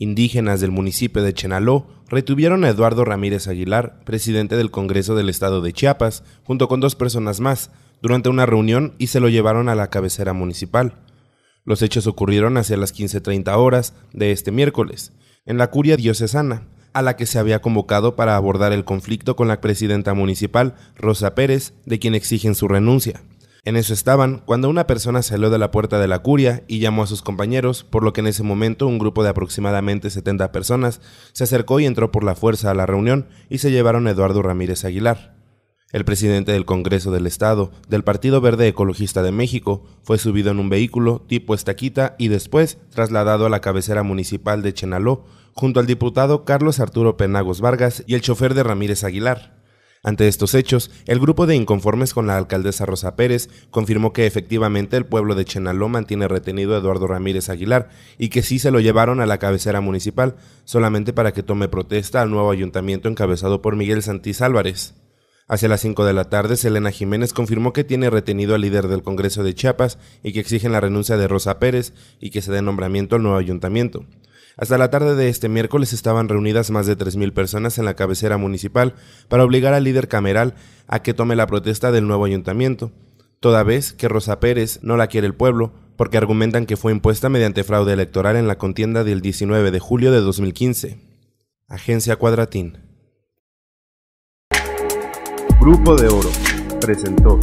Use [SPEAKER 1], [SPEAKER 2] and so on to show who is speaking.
[SPEAKER 1] Indígenas del municipio de Chenaló retuvieron a Eduardo Ramírez Aguilar, presidente del Congreso del Estado de Chiapas, junto con dos personas más, durante una reunión y se lo llevaron a la cabecera municipal. Los hechos ocurrieron hacia las 15.30 horas de este miércoles, en la curia diocesana, a la que se había convocado para abordar el conflicto con la presidenta municipal, Rosa Pérez, de quien exigen su renuncia. En eso estaban cuando una persona salió de la puerta de la curia y llamó a sus compañeros, por lo que en ese momento un grupo de aproximadamente 70 personas se acercó y entró por la fuerza a la reunión y se llevaron a Eduardo Ramírez Aguilar. El presidente del Congreso del Estado, del Partido Verde Ecologista de México, fue subido en un vehículo tipo estaquita y después trasladado a la cabecera municipal de Chenaló, junto al diputado Carlos Arturo Penagos Vargas y el chofer de Ramírez Aguilar. Ante estos hechos, el grupo de inconformes con la alcaldesa Rosa Pérez confirmó que efectivamente el pueblo de Chenaló mantiene retenido a Eduardo Ramírez Aguilar y que sí se lo llevaron a la cabecera municipal, solamente para que tome protesta al nuevo ayuntamiento encabezado por Miguel Santís Álvarez. Hacia las 5 de la tarde, Selena Jiménez confirmó que tiene retenido al líder del Congreso de Chiapas y que exigen la renuncia de Rosa Pérez y que se dé nombramiento al nuevo ayuntamiento. Hasta la tarde de este miércoles estaban reunidas más de 3.000 personas en la cabecera municipal para obligar al líder cameral a que tome la protesta del nuevo ayuntamiento, toda vez que Rosa Pérez no la quiere el pueblo porque argumentan que fue impuesta mediante fraude electoral en la contienda del 19 de julio de 2015. Agencia Cuadratín. Grupo de Oro presentó